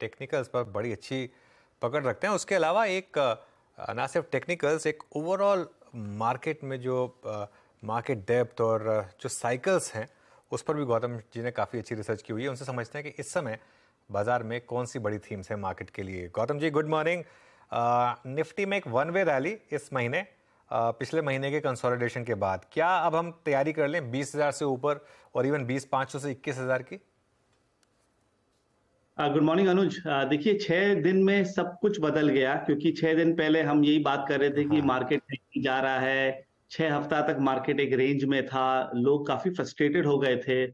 Technicals पर बड़ी अच्छी पकड़ रखते हैं उसके अलावा एक ना सिर्फ टेक्निकल्स एक ओवरऑल मार्केट में जो मार्केट डेप्थ और जो साइकिल्स हैं उस पर भी गौतम जी ने काफ़ी अच्छी रिसर्च की हुई है उनसे समझते हैं कि इस समय बाजार में कौन सी बड़ी थीम्स हैं मार्केट के लिए Gautam ji good morning Nifty में एक वन वे रैली इस महीने आ, पिछले महीने के कंसोलिडेशन के बाद क्या अब हम तैयारी कर लें बीस हज़ार से ऊपर और इवन बीस पाँच सौ से इक्कीस हज़ार की गुड मॉर्निंग अनुज देखिए छह दिन में सब कुछ बदल गया क्योंकि छह दिन पहले हम यही बात कर रहे थे कि हाँ। मार्केट जा रहा है छह हफ्ता तक मार्केट एक रेंज में था लोग काफी फ्रस्ट्रेटेड हो गए थे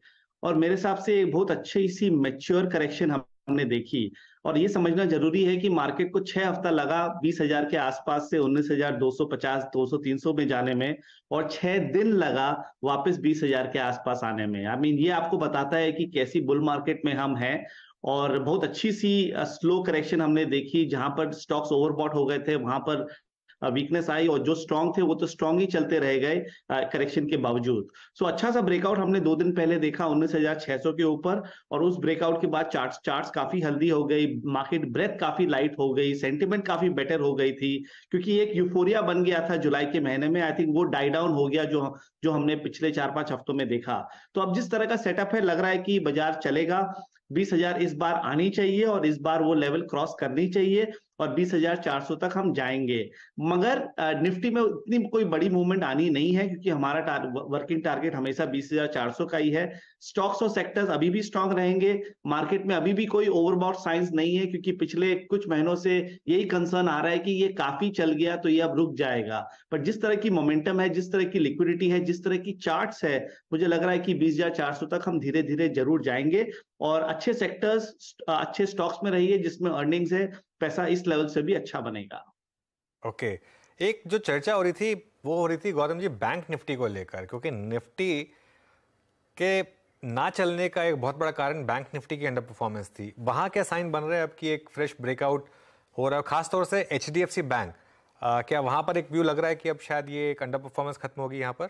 और मेरे हिसाब से एक बहुत अच्छी सी मेच्योर करेक्शन हमने देखी और ये समझना जरूरी है कि मार्केट को छह हफ्ता लगा बीस हजार के आसपास से उन्नीस हजार दो सौ पचास दो सौ तीन सौ में जाने में और छह दिन लगा वापस बीस हजार के आसपास आने में आई I मीन mean, ये आपको बताता है कि कैसी बुल मार्केट में हम हैं और बहुत अच्छी सी स्लो करेक्शन हमने देखी जहां पर स्टॉक्स ओवरबॉट हो गए थे वहां पर वीकनेस आई और जो स्ट्रांग थे वो तो स्ट्रांग ही चलते रह गए करेक्शन के बावजूद सो so, अच्छा सा ब्रेकआउट हमने दो दिन पहले देखा उन्नीस के ऊपर और उस ब्रेकआउट के बाद चार्ट्स चार्ट्स काफी हेल्दी हो गई मार्केट ब्रेथ काफी लाइट हो गई सेंटिमेंट काफी बेटर हो गई थी क्योंकि एक यूफोरिया बन गया था जुलाई के महीने में आई थिंक वो डाई डाउन हो गया जो जो हमने पिछले चार पांच हफ्तों में देखा तो अब जिस तरह का सेटअप है लग रहा है कि बाजार चलेगा बीस हजार इस बार आनी चाहिए और इस बार वो लेवल क्रॉस करनी चाहिए और 20,400 तक हम जाएंगे मगर निफ्टी में इतनी कोई बड़ी मूवमेंट आनी नहीं है क्योंकि हमारा टार, वर्किंग टारगेट हमेशा 20,400 का ही है स्टॉक्स और सेक्टर्स अभी भी स्ट्रांग रहेंगे मार्केट में अभी भी कोई ओवरबॉट साइंस नहीं है क्योंकि पिछले कुछ महीनों से यही कंसर्न आ रहा है कि ये काफी चल गया तो ये अब रुक जाएगा पर जिस तरह की मोमेंटम है जिस तरह की लिक्विडिटी है जिस तरह की चार्ट है मुझे लग रहा है कि बीस तक हम धीरे धीरे जरूर जाएंगे और अच्छे सेक्टर्स अच्छे स्टॉक्स में रहिए जिसमें अर्निंग्स है पैसा इस लेवल से भी अच्छा बनेगा ओके okay. एक जो चर्चा हो रही थी वो हो रही थी गौतम जी बैंक निफ्टी को लेकर क्योंकि निफ्टी के ना चलने का एक बहुत बड़ा कारण बैंक निफ्टी की अंडर परफॉर्मेंस थी वहाँ क्या साइन बन रहे हैं अब की एक फ्रेश ब्रेकआउट हो रहा है खासतौर से एच बैंक आ, क्या वहाँ पर एक व्यू लग रहा है कि अब शायद ये एक अंडर परफॉर्मेंस खत्म होगी यहाँ पर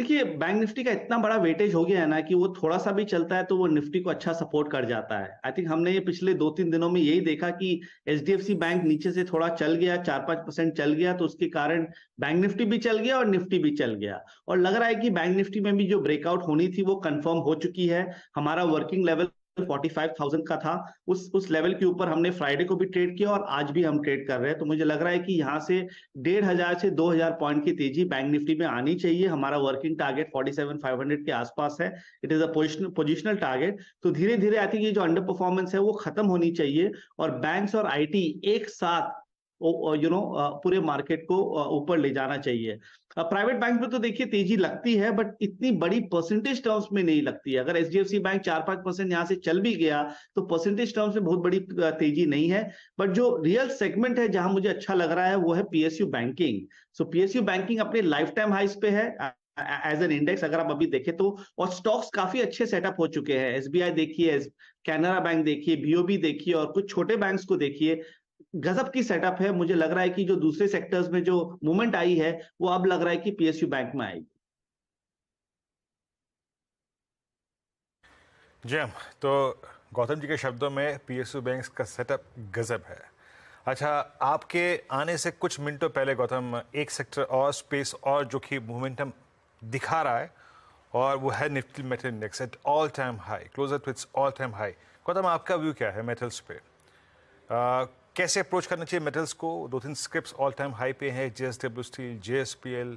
देखिए बैंक निफ्टी का इतना बड़ा वेटेज हो गया है ना कि वो थोड़ा सा भी चलता है तो वो निफ्टी को अच्छा सपोर्ट कर जाता है आई थिंक हमने ये पिछले दो तीन दिनों में यही देखा कि एच बैंक नीचे से थोड़ा चल गया चार पांच परसेंट चल गया तो उसके कारण बैंक निफ्टी भी चल गया और निफ्टी भी चल गया और लग रहा है कि बैंक निफ्टी में भी जो ब्रेकआउट होनी थी वो कन्फर्म हो चुकी है हमारा वर्किंग लेवल 45,000 का था उस उस लेवल के ऊपर हमने फ्राइडे को भी ट्रेड किया और आज भी हम ट्रेड कर रहे हैं तो मुझे लग रहा है कि यहाँ से डेढ़ हजार से दो हजार पॉइंट की तेजी बैंक निफ्टी में आनी चाहिए हमारा वर्किंग टारगेट 47,500 के आसपास है it is a positional target तो धीरे धीरे आई थिंक ये जो अंडर परफॉर्मेंस है वो खत्म होनी चाहिए और बैंक और आई एक साथ यू नो पूरे मार्केट को ऊपर ले जाना चाहिए प्राइवेट बैंक में तो देखिए तेजी लगती है बट इतनी बड़ी परसेंटेज टर्म्स में नहीं लगती है अगर H D F C bank चार पांच परसेंट यहाँ से चल भी गया तो परसेंटेज टर्म्स में बहुत बड़ी तेजी नहीं है बट जो रियल सेगमेंट है जहां मुझे अच्छा लग रहा है वो है PSU banking so PSU banking अपने लाइफ टाइम हाइस पे है एज एन इंडेक्स अगर आप अभी देखें तो और स्टॉक्स काफी अच्छे सेटअप हो चुके हैं एसबीआई देखिए कैनरा बैंक देखिए बीओबी देखिए और कुछ छोटे बैंक्स को देखिए गजब की सेटअप है मुझे लग रहा है कि जो दूसरे सेक्टर्स में जो मूवमेंट आई है वो अब लग रहा है कि पीएसयू बैंक में आएगी जैम हाँ, तो गौतम जी के शब्दों में पीएसयू बैंक्स का सेटअप गजब है अच्छा आपके आने से कुछ मिनटों पहले गौतम एक सेक्टर और स्पेस और जो कि मोमेंटम दिखा रहा है और वो है Nifty metal index at all time high closer to its all time high Gautam आपका व्यू क्या है मेटल्स पे आ, कैसे अप्रोच करना चाहिए मेटल्स को दो तीन स्क्रिप्ट ऑल टाइम हाई पे हैं J S W steel J S P L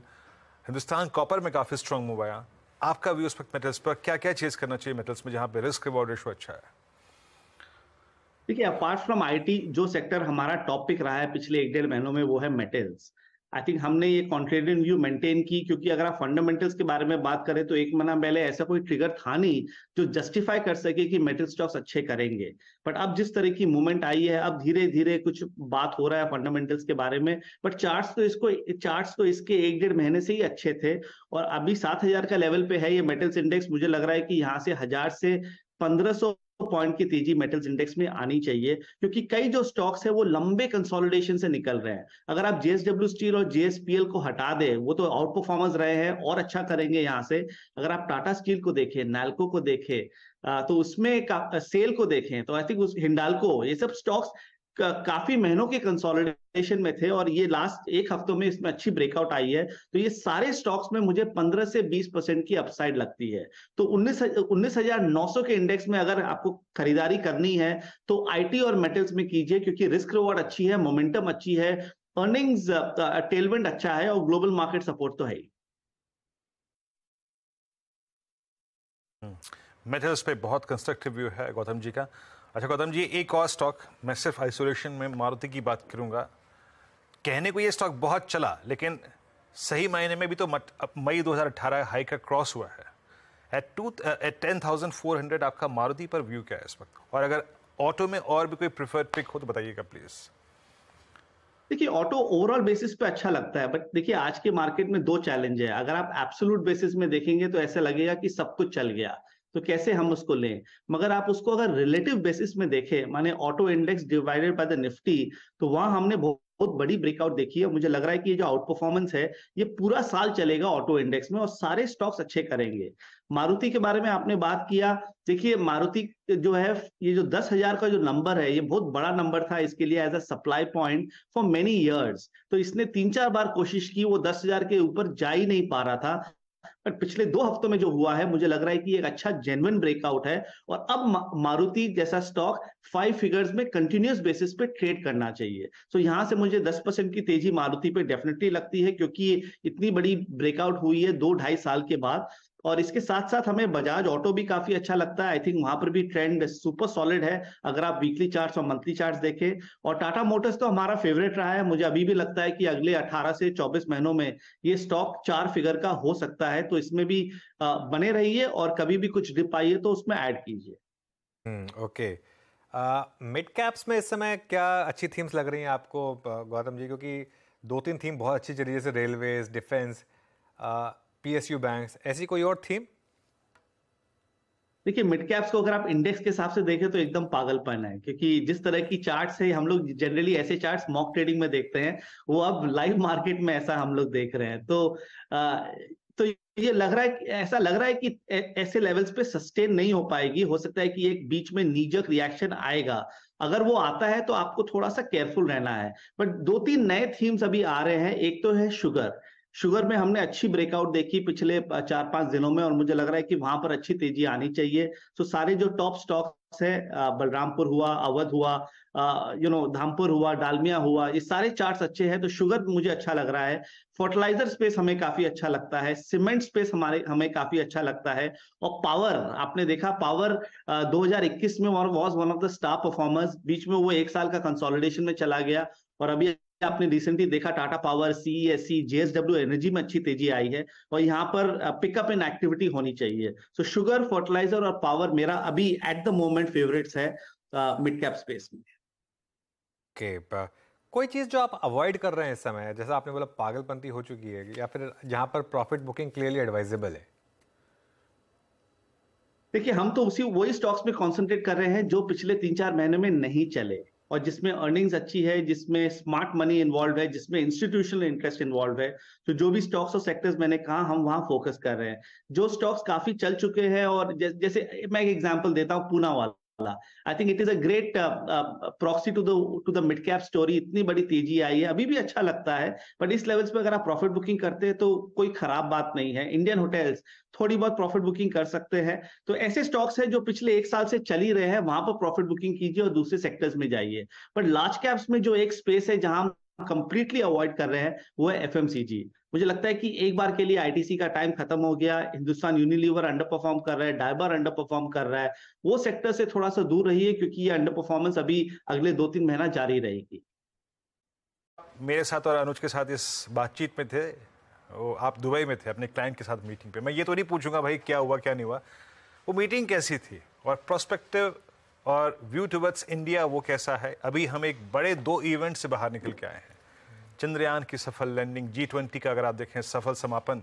Hindustan copper में काफ़ी स्ट्रांग मूव आया आपका व्यू उस वक्त मेटल्स पर क्या क्या चेज करना चाहिए मेटल्स में जहाँ पे रिस्क रिवॉर्ड रेशो अच्छा है देखिए अपार्ट फ्रॉम आईटी जो सेक्टर हमारा टॉपिक रहा है पिछले एक डेढ़ महीनों में वो है मेटल्स आई थिंक हमने ये कॉन्ट्रेडियन व्यू मेंटेन की क्योंकि अगर आप फंडामेंटल्स के बारे में बात करें तो एक महीना पहले ऐसा कोई ट्रिगर था नहीं जो जस्टिफाई कर सके कि मेटल स्टॉक्स अच्छे करेंगे बट अब जिस तरह की मूवमेंट आई है अब धीरे धीरे कुछ बात हो रहा है फंडामेंटल्स के बारे में बट चार्ट्स तो इसको चार्ट्स तो इसके एक डेढ़ महीने से ही अच्छे थे और अभी सात हजार का लेवल पे है ये मेटल्स इंडेक्स मुझे लग रहा है कि यहाँ से हजार से पंद्रह सौ पॉइंट की तेजी मेटल्स इंडेक्स में आनी चाहिए क्योंकि कई जो स्टॉक्स है वो लंबे कंसोलिडेशन से निकल रहे हैं अगर आप जेएसडब्ल्यू स्टील और जेएसपीएल को हटा दे वो तो आउट परफॉर्मेंस रहे हैं और अच्छा करेंगे यहाँ से अगर आप टाटा स्टील को देखें नैल्को तो को देखें तो उसमें सेल को देखें तो आई थिंक उस हिंडालको ये सब स्टॉक्स काफी महीनों के कंसोलिडेशन में थे और ये लास्ट एक हफ्तों में इसमें अच्छी ब्रेकआउट आई है तो ये सारे स्टॉक्स में मुझे 15 से 20 परसेंट की अपसाइड लगती है तो उन्नीस उन्नीस के इंडेक्स में अगर आपको खरीदारी करनी है तो आईटी और मेटल्स में कीजिए क्योंकि रिस्क रिवॉर्ड अच्छी है मोमेंटम अच्छी है अर्निंग्स टेलविंड अच्छा है और ग्लोबल मार्केट सपोर्ट तो है ही मेटल्स हम्म। पे बहुत कंस्ट्रक्टिव व्यू है गौतम जी का अच्छा गौतम जी एक और स्टॉक मैं सिर्फ आइसोलेशन में मारुति की बात करूंगा कहने को ये स्टॉक बहुत चला लेकिन सही महीने में भी तो मई 2018 हाई का क्रॉस हुआ है eight two eight ten thousand four hundred आपका मारुति पर व्यू क्या है इस वक्त और अगर ऑटो में और भी कोई प्रिफर्ड पिक हो तो बताइएगा प्लीज़ देखिए ऑटो ओवरऑल बेसिस पे अच्छा लगता है बट देखिए आज के मार्केट में दो चैलेंज है अगर आप एब्सोलूट बेसिस में देखेंगे तो ऐसा लगेगा कि सब कुछ चल गया तो कैसे हम उसको लें मगर आप उसको अगर रिलेटिव बेसिस में देखें माने auto index divided by the Nifty तो वहां हमने बहुत बड़ी ब्रेकआउट देखी है मुझे लग रहा है कि ये जो आउट परफॉर्मेंस है ये पूरा साल चलेगा ऑटो इंडेक्स में और सारे स्टॉक्स अच्छे करेंगे मारुति के बारे में आपने बात किया देखिए मारुति जो है ये जो दस हजार का जो नंबर है ये बहुत बड़ा नंबर था इसके लिए as a supply point for many years तो इसने तीन चार बार कोशिश की वो दस हजार के ऊपर जा ही नहीं पा रहा था बट पिछले दो हफ्तों में जो हुआ है मुझे लग रहा है कि एक अच्छा जेन्युन ब्रेकआउट है और अब मारुति जैसा स्टॉक फाइव फिगर्स में कंटिन्यूस बेसिस पे ट्रेड करना चाहिए सो so यहां से मुझे दस परसेंट की तेजी मारुति पे डेफिनेटली लगती है क्योंकि इतनी बड़ी ब्रेकआउट हुई है दो ढाई साल के बाद और इसके साथ साथ हमें बजाज ऑटो भी काफी अच्छा लगता है आई थिंक वहां पर भी ट्रेंड सुपर सॉलिड है अगर आप वीकली चार्ट और मंथली चार्ट देखें और टाटा मोटर्स तो हमारा फेवरेट रहा है मुझे अभी भी लगता है कि अगले 18 से 24 महीनों में ये स्टॉक चार फिगर का हो सकता है तो इसमें भी बने रहिए और कभी भी कुछ डिप आइए तो उसमें ऐड कीजिए ओके मिड कैप्स में इस समय क्या अच्छी थीम्स लग रही हैं आपको गौतम जी क्योंकि दो तीन थीम बहुत अच्छी तरीके से रेलवे डिफेंस पीएसयू बैंक ऐसी कोई और थीम देखिए मिड कैप्स को अगर आप इंडेक्स के हिसाब से देखें तो एकदम पागलपन है क्योंकि जिस तरह की चार्ट्स है हम लोग जनरली ऐसे चार्ट्स मॉक ट्रेडिंग में देखते हैं वो अब लाइव मार्केट में ऐसा हम लोग देख रहे हैं तो आ, तो ये लग रहा है ऐसा लग रहा है कि ऐसे लेवल्स पे सस्टेन नहीं हो पाएगी हो सकता है कि एक बीच में नीजक रिएक्शन आएगा अगर वो आता है तो आपको थोड़ा सा केयरफुल रहना है बट दो तीन नए थीम्स अभी आ रहे हैं एक तो है शुगर शुगर में हमने अच्छी ब्रेकआउट देखी पिछले चार पांच दिनों में और मुझे लग रहा है कि वहां पर अच्छी तेजी आनी चाहिए तो सारे जो टॉप स्टॉक्स है बलरामपुर हुआ अवध हुआ यू नो धामपुर हुआ डालमिया हुआ ये सारे चार्ट्स अच्छे हैं तो शुगर मुझे अच्छा लग रहा है फर्टिलाइजर स्पेस हमें काफी अच्छा लगता है सीमेंट स्पेस हमारे हमें काफी अच्छा लगता है और पावर आपने देखा पावर दो में was one of the star performers बीच में वो एक साल का कंसोलिडेशन में चला गया और अभी आपने रिसेंटली देखा Tata power C S C JSW energy में अच्छी तेजी आई है और यहाँ पर पिकअप इन एक्टिविटी होनी चाहिए सो शुगर फर्टिलाइजर और पावर मेरा अभी एट द मोमेंट फेवरेट्स है मिड कैप स्पेस में okay, कोई चीज़ जो आप अवॉइड कर रहे हैं इस समय जैसा आपने बोला पागलपंती हो चुकी है या फिर जहाँ पर प्रॉफिट बुकिंग क्लियरली एडवाइजेबल है देखिए हम तो उसी वही स्टॉक्स में कंसंट्रेट कर रहे हैं जो पिछले तीन चार महीने में नहीं चले और जिसमें अर्निंग्स अच्छी है जिसमें स्मार्ट मनी इन्वॉल्व है जिसमें इंस्टीट्यूशनल इंटरेस्ट इन्वॉल्व है तो जो भी स्टॉक्स और सेक्टर्स मैंने कहा हम वहां फोकस कर रहे हैं जो स्टॉक्स काफी चल चुके हैं और जैसे मैं एक एग्जाम्पल देता हूँ पूना वाला I think it is a great proxy to the to the mid cap story इतनी बड़ी तेजी आई है अभी भी अच्छा लगता है बट इस लेवल्स पे अगर आप प्रॉफिट बुकिंग करते हैं तो कोई खराब बात नहीं है इंडियन होटल्स थोड़ी बहुत प्रॉफिट बुकिंग कर सकते हैं तो ऐसे स्टॉक्स हैं जो पिछले एक साल से चल ही रहे हैं वहां पर प्रॉफिट बुकिंग कीजिए और दूसरे सेक्टर्स में जाइए बट लार्ज कैप्स में जो एक स्पेस है जहां कंप्लीटली अवॉइड कर रहे हैं वो है एफ मुझे लगता है कि एक बार के लिए आईटीसी का टाइम खत्म हो गया हिंदुस्तान यूनिलीवर अंडर परफॉर्म कर रहा है डायबर अंडर परफॉर्म कर रहा है वो सेक्टर से थोड़ा सा दूर रही है क्योंकि ये अंडर परफॉर्मेंस अभी अगले दो तीन महीना जारी रहेगी मेरे साथ और अनुज के साथ इस बातचीत में थे वो आप दुबई में थे अपने क्लाइंट के साथ मीटिंग पे मैं ये तो नहीं पूछूंगा भाई क्या हुआ क्या नहीं हुआ वो मीटिंग कैसी थी और प्रोस्पेक्टिव और व्यू टूवर्ड्स इंडिया वो कैसा है अभी हम एक बड़े दो इवेंट से बाहर निकल के आए हैं चंद्रयान की सफल लैंडिंग जी ट्वेंटी का अगर आप देखें सफल समापन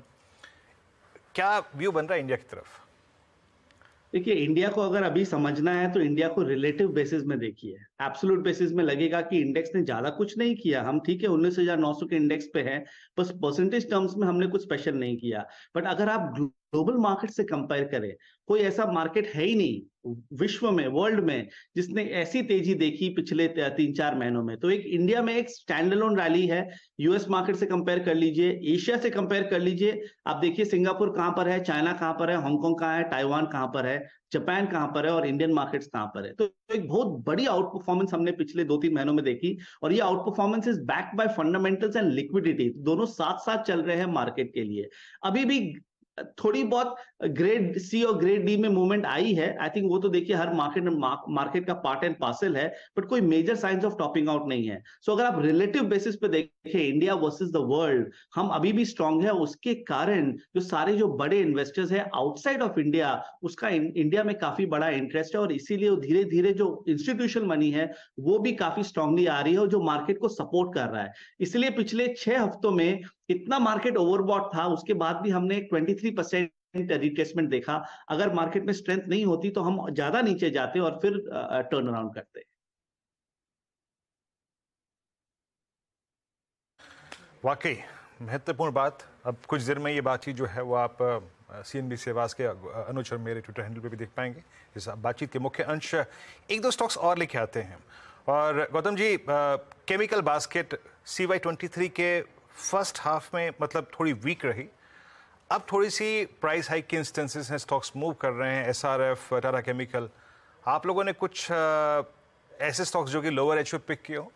क्या व्यू बन रहा है इंडिया की तरफ देखिए इंडिया को अगर अभी समझना है तो इंडिया को रिलेटिव बेसिस में देखिए एब्सोलूट बेसिस में लगेगा कि इंडेक्स ने ज्यादा कुछ नहीं किया हम ठीक है उन्नीस के इंडेक्स पे हैं बस परसेंटेज टर्म्स में हमने कुछ स्पेशल नहीं किया बट अगर आप ग्लोबल मार्केट से कंपेयर करें कोई ऐसा मार्केट है ही नहीं विश्व में वर्ल्ड में जिसने ऐसी तेजी देखी पिछले तीन चार महीनों में तो एक इंडिया में एक स्टैंड लोन रैली है यूएस मार्केट से कंपेयर कर लीजिए एशिया से कंपेयर कर लीजिए आप देखिए सिंगापुर कहां पर है चाइना कहां पर है हांगकॉन्ग कहां है ताइवान कहां पर है जापान कहाँ पर है और इंडियन मार्केट कहां पर है तो एक बहुत बड़ी आउट परफॉर्मेंस हमने पिछले दो तीन महीनों में देखी और ये outperformance is back by fundamentals and liquidity दोनों साथ साथ चल रहे हैं मार्केट के लिए अभी भी थोड़ी बहुत ग्रेड सी और ग्रेड डी में मूवमेंट आई है आई थिंक वो तो देखिए हर मार्केट मार्केट का पार्ट एंड पार्सल है बट कोई major signs of topping out नहीं है सो so, अगर आप रिलेटिव बेसिस पे देखें इंडिया वर्सेस द वर्ल्ड हम अभी भी स्ट्रांग है उसके कारण जो सारे जो बड़े इन्वेस्टर्स है आउटसाइड ऑफ इंडिया उसका इंडिया में काफी बड़ा इंटरेस्ट है और इसीलिए धीरे धीरे जो इंस्टीट्यूशन मनी है वो भी काफी स्ट्रांगली आ रही है और जो मार्केट को सपोर्ट कर रहा है इसलिए पिछले छह हफ्तों में इतना मार्केट ओवरबॉट था उसके बाद भी हमने 23 सिक्सटी परसेंट रिट्रेसमेंट देखा अगर मार्केट में स्ट्रेंथ नहीं होती तो हम ज्यादा नीचे जाते और फिर टर्न अराउंड करते वाकई महत्वपूर्ण बात अब कुछ देर में ये बातचीत जो है वो आप सी एन बी सेवास आवाज़ के अनुचर मेरे ट्विटर हैंडल पे भी देख पाएंगे इस बातचीत के मुख्य अंश एक दो स्टॉक्स और लेके आते हैं और Gautam ji chemical basket C Y twenty three के फर्स्ट हाफ में मतलब थोड़ी वीक रही अब थोड़ी सी प्राइस हाइक के इंस्टेंसेस हैं स्टॉक्स मूव कर रहे हैं S R F Tata chemical आप लोगों ने कुछ ऐसे स्टॉक्स जो कि लोअर एच पे पिक किए हो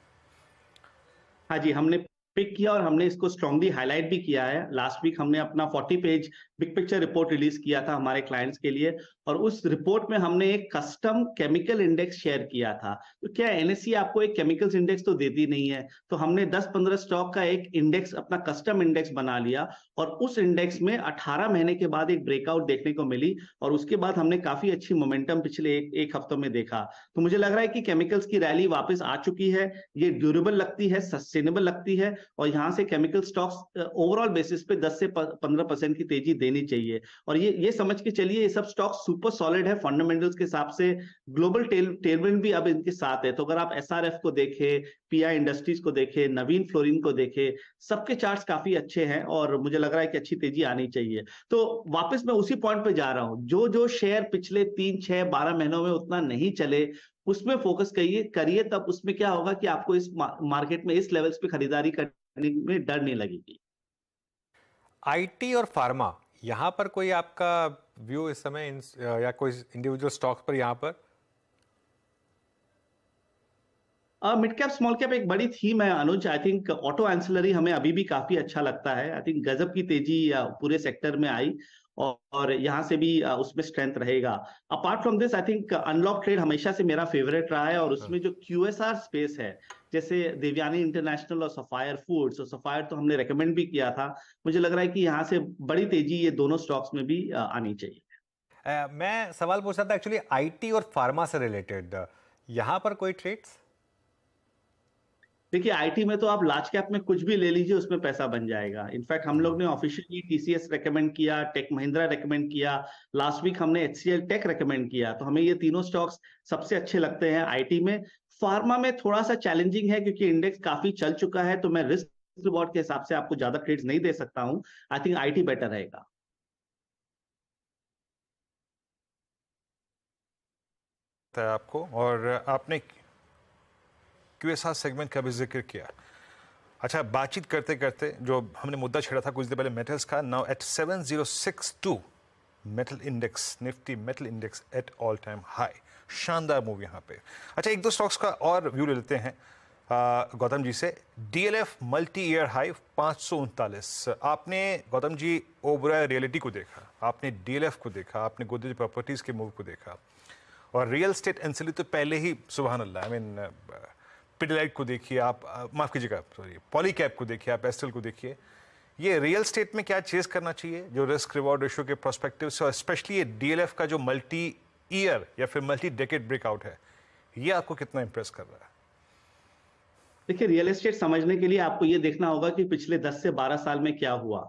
हाँ जी हमने पिक किया और हमने इसको स्ट्रांगली हाईलाइट भी किया है लास्ट वीक हमने अपना 40 page big picture report release किया था हमारे क्लाइंट्स के लिए और उस रिपोर्ट में हमने एक कस्टम केमिकल इंडेक्स शेयर किया था तो क्या एनएससी e आपको एक केमिकल्स इंडेक्स तो देती नहीं है तो हमने 10-15 स्टॉक का एक इंडेक्स अपना कस्टम इंडेक्स बना लिया और उस इंडेक्स में 18 महीने के बाद एक ब्रेकआउट देखने को मिली और उसके बाद हमने काफी अच्छी मोमेंटम पिछले एक, एक हफ्तों में देखा तो मुझे लग रहा है कि केमिकल्स की रैली वापस आ चुकी है ये ड्यूरेबल लगती है सस्टेनेबल लगती है और यहाँ से केमिकल स्टॉक्स ओवरऑल बेसिस पे दस से पंद्रह की तेजी देनी चाहिए और ये ये समझ के चलिए ये सब स्टॉक्स सुपर सॉलिड है फंडामेंटल्स के हिसाब से ग्लोबल टेलविन भी अब इनके साथ है तो अगर आप एस को देखें पीआई इंडस्ट्रीज को देखे नवीन फ्लोरिन को देखे सबके चार्ट काफी अच्छे हैं और मुझे लग रहा है कि अच्छी तेजी आनी चाहिए तो वापस मैं उसी पॉइंट पे जा रहा हूं जो जो शेयर पिछले तीन छह बारह महीनों में उतना नहीं चले उसमें फोकस करिए करिए तब उसमें क्या होगा कि आपको इस मार्केट में इस लेवल्स पे खरीदारी करने में डर नहीं लगेगी आईटी और फार्मा यहाँ पर कोई आपका व्यू इस समय इन, या कोई इंडिविजुअल स्टॉक्स पर यहाँ पर मिड कैप स्मॉल कैप एक बड़ी थीम है Anuj I think auto ancillary हमें अभी भी काफी अच्छा लगता है आई थिंक गजब की तेजी पूरे सेक्टर में आई और यहाँ से भी उसमें स्ट्रेंथ रहेगा apart from this I think unlock trade हमेशा से मेरा फेवरेट रहा है और हाँ। उसमें जो क्यूएसआर स्पेस है जैसे देवयानी इंटरनेशनल और सफायर फूड्स और सफायर तो हमने रेकमेंड भी किया था मुझे लग रहा है कि यहाँ से बड़ी तेजी ये दोनों स्टॉक्स में भी आनी चाहिए मैं सवाल पूछ रहा था एक्चुअली आईटी और फार्मा से रिलेटेड यहाँ पर कोई ट्रेड्स देखिए आईटी में तो आप लार्ज कैप में कुछ भी ले लीजिए उसमें पैसा बन जाएगा इनफैक्ट हम लोग ने ऑफिशियली टीसीएस रेकमेंड किया टेक महिंद्रा रेकमेंड किया लास्ट वीक हमने एच टेक रेकमेंड किया तो हमें ये तीनों स्टॉक्स सबसे अच्छे लगते हैं आईटी में फार्मा में थोड़ा सा चैलेंजिंग है क्योंकि इंडेक्स काफी चल चुका है तो मैं रिस्क रिवॉर्ड के हिसाब से आपको ज्यादा ट्रेड्स नहीं दे सकता हूं आई थिंक आईटी बेटर रहेगा आपको और आपने क्यू एस आर सेगमेंट का भी जिक्र किया अच्छा बातचीत करते करते जो हमने मुद्दा छेड़ा था कुछ देर पहले मेटल्स का now eight seven zero six two metal index Nifty metal index at all time high शानदार मूव यहाँ पे अच्छा एक दो स्टॉक्स का और व्यू ले लेते हैं गौतम जी से D L F multi year high पाँच सौ उनतालीस आपने गौतम जी ओबरा रियलिटी को देखा आपने डी एल एफ को देखा आपने गोदरेज प्रॉपर्टीज़ के मूव को देखा और रियल स्टेट एनसिली तो पहले ही सुबह अल्लाह आई मीन पिडिलाइट को देखिए आप माफ़ कीजिएगा सॉरी पॉली कैप को देखिए आप एस्टल को देखिए ये रियल स्टेट में क्या चेज करना चाहिए जो रिस्क रिवॉर्ड रेशियो के प्रोस्पेक्टिव से और स्पेशली ये डीएलएफ का जो मल्टी ईयर या फिर मल्टी डेकेट ब्रेकआउट है ये आपको कितना इंप्रेस कर रहा है देखिए रियल एस्टेट समझने के लिए आपको ये देखना होगा कि पिछले 10 से 12 साल में क्या हुआ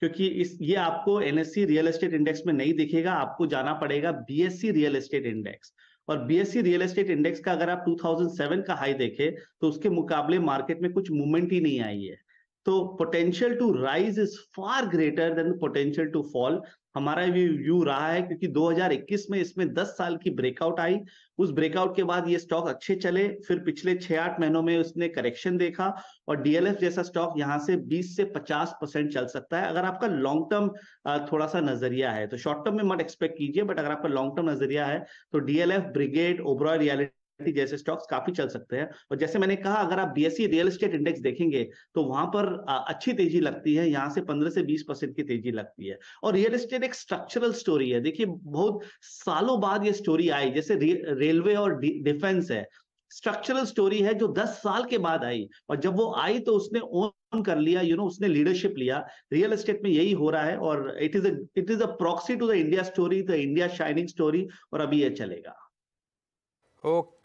क्योंकि इस ये आपको एनएससी रियल एस्टेट इंडेक्स में नहीं दिखेगा आपको जाना पड़ेगा बीएससी रियल एस्टेट इंडेक्स और बीएससी रियल एस्टेट इंडेक्स का अगर आप 2007 का हाई देखें तो उसके मुकाबले मार्केट में कुछ मूवमेंट ही नहीं आई है तो potential to rise is far greater than potential to fall हमारा भी व्यू रहा है क्योंकि 2021 में इसमें 10 साल की ब्रेकआउट आई उस ब्रेकआउट के बाद ये स्टॉक अच्छे चले फिर पिछले छह आठ महीनों में उसने करेक्शन देखा और डीएलएफ जैसा स्टॉक यहाँ से 20 से 50 परसेंट चल सकता है अगर आपका लॉन्ग टर्म थोड़ा सा नजरिया है तो शॉर्ट टर्म में मत एक्सपेक्ट कीजिए बट अगर आपका लॉन्ग टर्म नजरिया है तो डीएलएफ ब्रिगेड ओवरऑल रियालिटी जैसे स्टॉक्स काफी चल सकते हैं और जैसे मैंने कहा अगर आप BSC e real estate index देखेंगे तो वहां पर अच्छी तेजी लगती है यहां से पंद्रह से बीस परसेंट की तेजी लगती है और रियल एस्टेट एक स्ट्रक्चरल स्टोरी है देखिए बहुत सालों बाद ये स्टोरी आई जैसे रेलवे और डिफेंस है स्ट्रक्चरल स्टोरी है जो 10 साल के बाद आई और जब वो आई तो उसने ओन कर लिया यू you नो know, उसने लीडरशिप लिया रियल एस्टेट में यही हो रहा है और it is it is a proxy to the India story the India shining story और अभी ये चलेगा ओके okay.